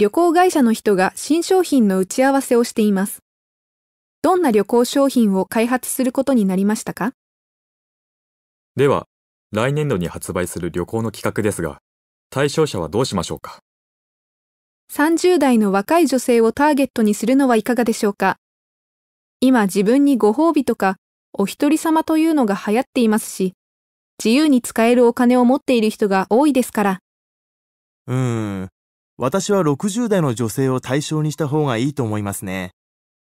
旅行会社の人が新商品の打ち合わせをしています。どんな旅行商品を開発することになりましたかでは、来年度に発売する旅行の企画ですが、対象者はどうしましょうか30代の若い女性をターゲットにするのはいかがでしょうか今自分にご褒美とかお一人様というのが流行っていますし、自由に使えるお金を持っている人が多いですから。うーん、私は60代の女性を対象にした方がいいと思いますね。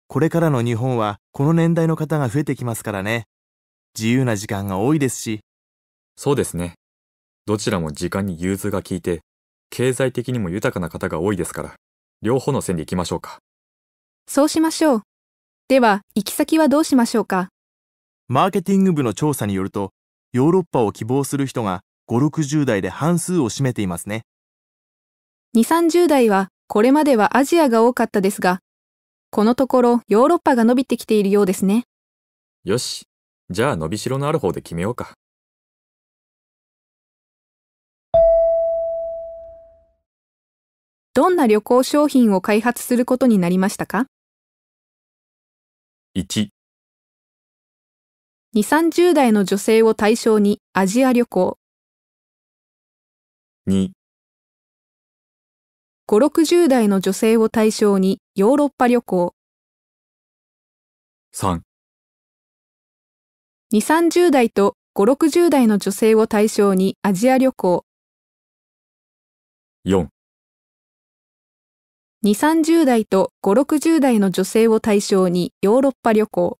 これからの日本はこの年代の方が増えてきますからね。自由な時間が多いですし。そうですね。どちらも時間に融通が効いて、経済的にも豊かな方が多いですから、両方の線で行きましょうか。そうしましょう。では、行き先はどうしましょうか。マーケティング部の調査によると、ヨーロッパを希望する人が5、60代で半数を占めていますね。2、30代はこれまではアジアが多かったですが、このところヨーロッパが伸びてきているようですね。よし、じゃあ伸びしろのある方で決めようか。どんな旅行商品を開発することになりましたか ?1、2、30代の女性を対象にアジア旅行。2、5、60代の女性を対象にヨーロッパ旅行。3、2、30代と5、60代の女性を対象にアジア旅行。4、2、30代と5、60代の女性を対象にヨーロッパ旅行。